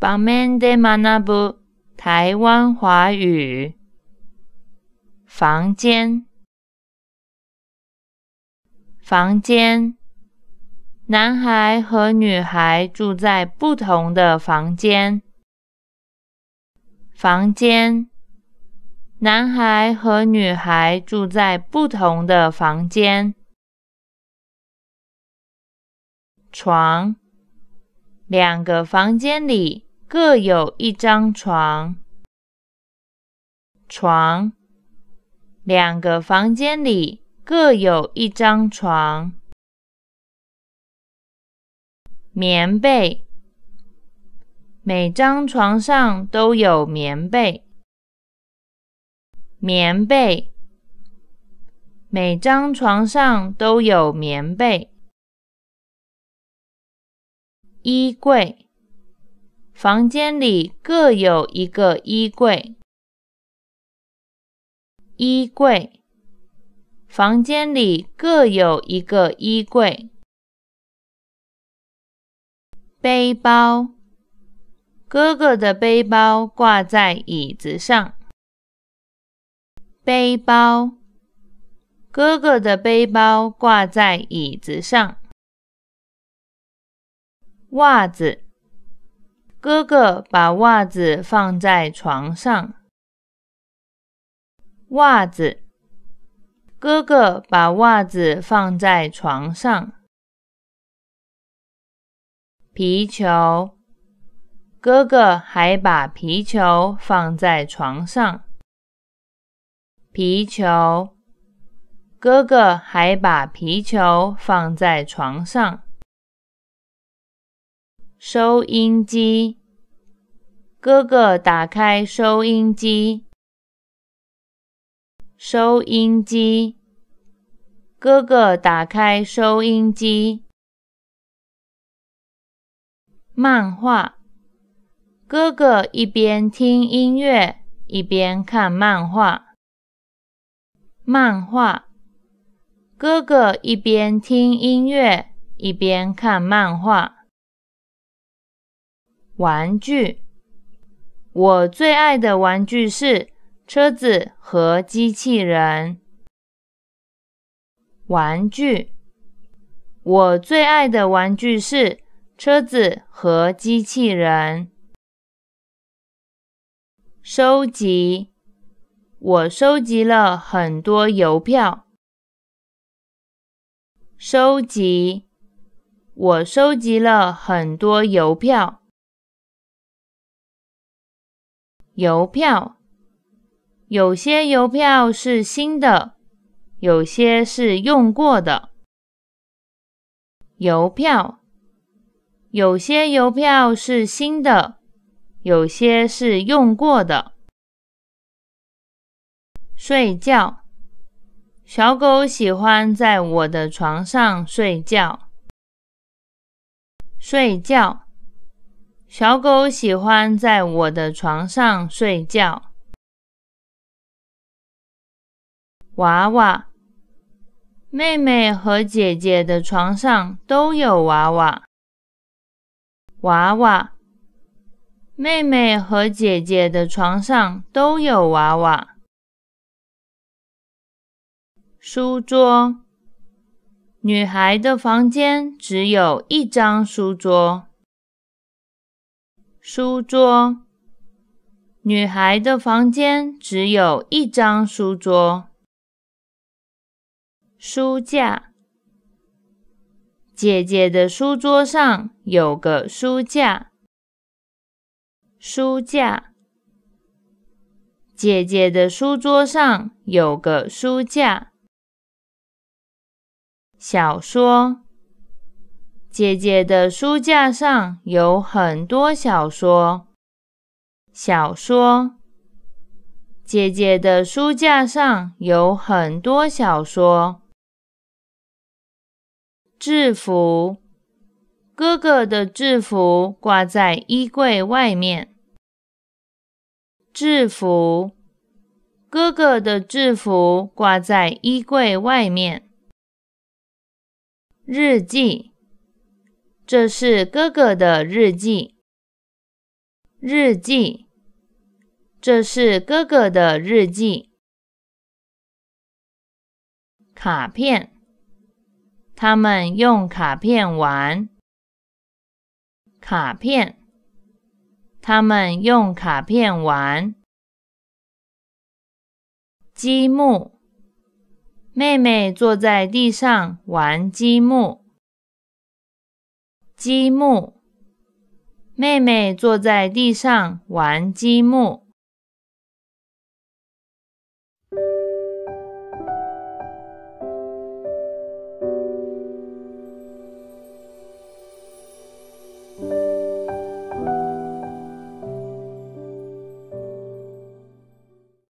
帮面的嘛那不，台湾华语房间房间，男孩和女孩住在不同的房间房间，男孩和女孩住在不同的房间床，两个房间里。各有一张床，床。两个房间里各有一张床，棉被。每张床上都有棉被，棉被。每张床上都有棉被，衣柜。房间里各有一个衣柜。衣柜。房间里各有一个衣柜。背包。哥哥的背包挂在椅子上。背包。哥哥的背包挂在椅子上。袜子。哥哥把袜子放在床上。袜子，哥哥把袜子放在床上。皮球，哥哥还把皮球放在床上。皮球，哥哥还把皮球放在床上。收音机，哥哥打开收音机。收音机，哥哥打开收音机。漫画，哥哥一边听音乐一边看漫画。漫画，哥哥一边听音乐一边看漫画。玩具，我最爱的玩具是车子和机器人。玩具，我最爱的玩具是车子和机器人。收集，我收集了很多邮票。收集，我收集了很多邮票。邮票，有些邮票是新的，有些是用过的。邮票，有些邮票是新的，有些是用过的。睡觉，小狗喜欢在我的床上睡觉。睡觉。小狗喜欢在我的床上睡觉。娃娃，妹妹和姐姐的床上都有娃娃。娃娃，妹妹和姐姐的床上都有娃娃。书桌，女孩的房间只有一张书桌。书桌，女孩的房间只有一张书桌。书架，姐姐的书桌上有个书架。书架，姐姐的书桌上有个书架。小说。姐姐的书架上有很多小说。小说。姐姐的书架上有很多小说。制服。哥哥的制服挂在衣柜外面。制服。哥哥的制服挂在衣柜外面。日记。这是哥哥的日记。日记。这是哥哥的日记。卡片。他们用卡片玩。卡片。他们用卡片玩。积木。妹妹坐在地上玩积木。积木，妹妹坐在地上玩积木。